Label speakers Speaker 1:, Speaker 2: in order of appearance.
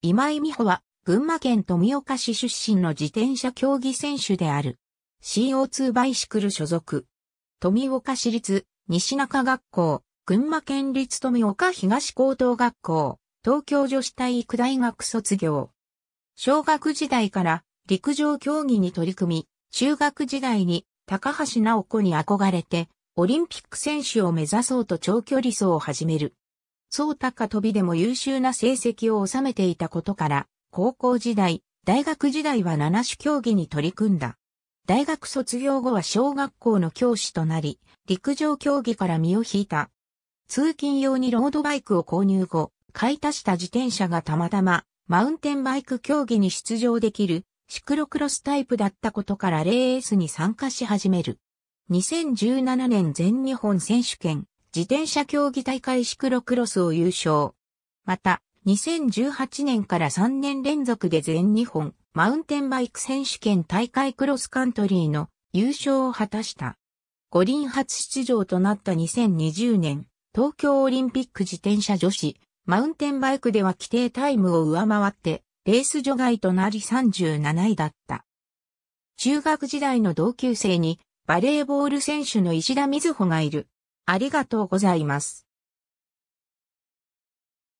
Speaker 1: 今井美穂は、群馬県富岡市出身の自転車競技選手である。CO2 バイシクル所属。富岡市立、西中学校、群馬県立富岡東高等学校、東京女子体育大学卒業。小学時代から陸上競技に取り組み、中学時代に高橋直子に憧れて、オリンピック選手を目指そうと長距離走を始める。総高飛びでも優秀な成績を収めていたことから、高校時代、大学時代は七種競技に取り組んだ。大学卒業後は小学校の教師となり、陸上競技から身を引いた。通勤用にロードバイクを購入後、買い足した自転車がたまたま、マウンテンバイク競技に出場できる、シクロクロスタイプだったことからレースに参加し始める。2017年全日本選手権、自転車競技大会シクロクロスを優勝。また、2018年から3年連続で全日本マウンテンバイク選手権大会クロスカントリーの優勝を果たした。五輪初出場となった2020年、東京オリンピック自転車女子、マウンテンバイクでは規定タイムを上回って、レース除外となり37位だった。中学時代の同級生に、バレーボール選手の石田瑞穂がいる。ありがと
Speaker 2: うございます。